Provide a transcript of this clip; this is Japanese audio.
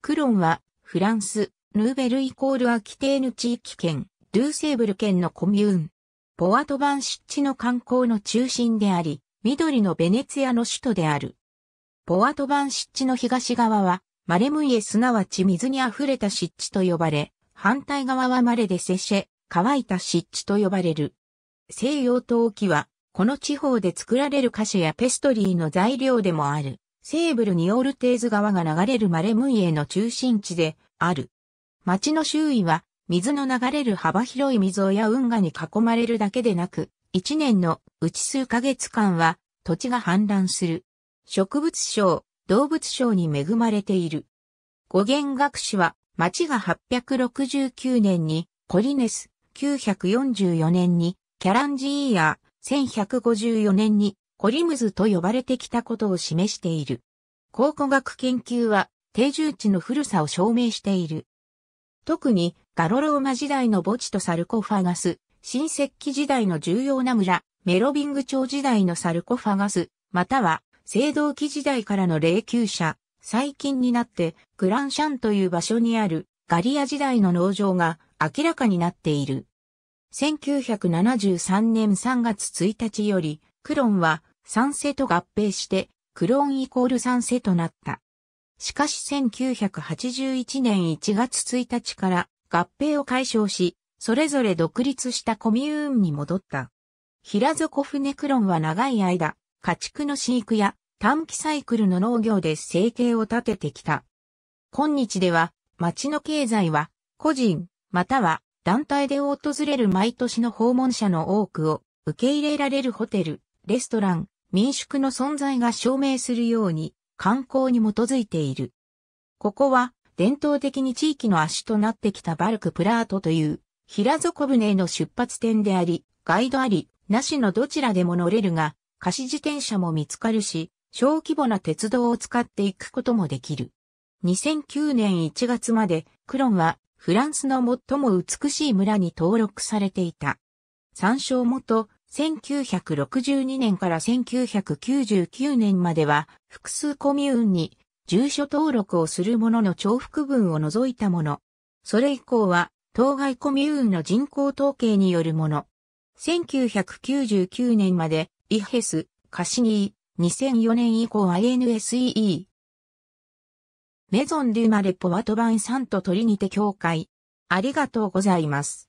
クロンは、フランス、ヌーベルイコールアキテーヌ地域圏、ドゥーセーブル県のコミューン。ポワトバン湿地の観光の中心であり、緑のベネツィアの首都である。ポワトバン湿地の東側は、マレムイエすなわち水に溢れた湿地と呼ばれ、反対側はマレでセシェ、乾いた湿地と呼ばれる。西洋陶器は、この地方で作られる菓子やペストリーの材料でもある。セーブルにオルテーズ川が流れるマレムイエの中心地である。町の周囲は水の流れる幅広い溝や運河に囲まれるだけでなく、一年のうち数ヶ月間は土地が氾濫する。植物省、動物省に恵まれている。語源学士は町が869年にコリネス、944年にキャランジーヤー、1154年にコリムズと呼ばれてきたことを示している。考古学研究は定住地の古さを証明している。特にガロローマ時代の墓地とサルコファガス、新石器時代の重要な村、メロビング町時代のサルコファガス、または青銅器時代からの霊柩車、最近になってグランシャンという場所にあるガリア時代の農場が明らかになっている。1973年3月1日よりクロンは酸性と合併して、クロンイコール賛成となった。しかし1981年1月1日から合併を解消し、それぞれ独立したコミューンに戻った。平底船クロンは長い間、家畜の飼育や短期サイクルの農業で生計を立ててきた。今日では、町の経済は、個人、または団体で訪れる毎年の訪問者の多くを受け入れられるホテル、レストラン、民宿の存在が証明するように観光に基づいている。ここは伝統的に地域の足となってきたバルクプラートという平底船の出発点であり、ガイドあり、なしのどちらでも乗れるが、貸し自転車も見つかるし、小規模な鉄道を使っていくこともできる。2009年1月まで、クロンはフランスの最も美しい村に登録されていた。参照元、1962年から1999年までは複数コミューンに住所登録をするものの重複分を除いたもの。それ以降は当該コミューンの人口統計によるもの。1999年までイヘス、カシニー、2004年以降 INSEE。メゾン・デュ・マレ・ポワトバン・サント・トリニテ協会。ありがとうございます。